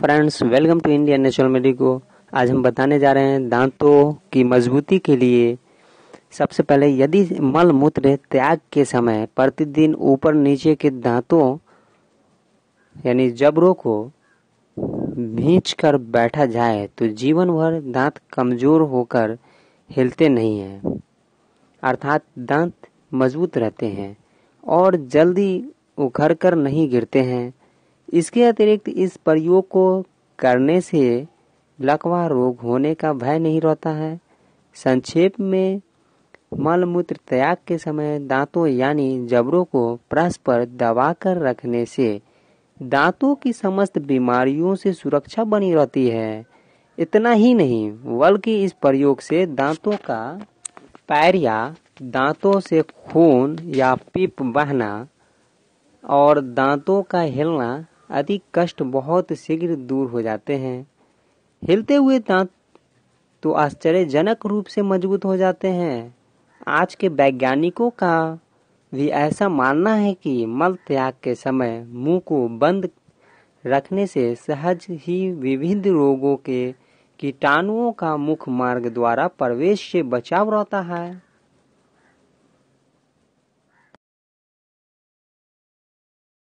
friends welcome to Indian natural medico आज हम बताने जा रहे हैं दांतों की मजबूती के लिए सबसे पहले यदि मल मूत्र त्याग के समय प्रतिदिन ऊपर नीचे के दांतों यानी जबरों को भींच कर बैठा जाए तो जीवन भर दांत कमजोर होकर हिलते नहीं हैं अर्थात दांत मजबूत रहते हैं और जल्दी उखड़ कर नहीं गिरते हैं इसके अतिरिक्त इस प्रयोग को करने से लकवा रोग होने का भय नहीं रहता है संक्षेप में मलमूत्र त्याग के समय दांतों यानी जबड़ों को परस्पर दबाकर रखने से दांतों की समस्त बीमारियों से सुरक्षा बनी रहती है इतना ही नहीं बल्कि इस प्रयोग से दांतों का पैर या दांतों से खून या पिप बहना और दांतों का हिलना आदि कष्ट बहुत शीघ्र दूर हो जाते हैं हिलते हुए दांत तो आश्चर्यजनक रूप से मजबूत हो जाते हैं आज के वैज्ञानिकों का भी ऐसा मानना है कि मल त्याग के समय मुंह को बंद रखने से सहज ही विभिन्न रोगों के कीटाणुओं का मुख मार्ग द्वारा प्रवेश से बचाव रहता है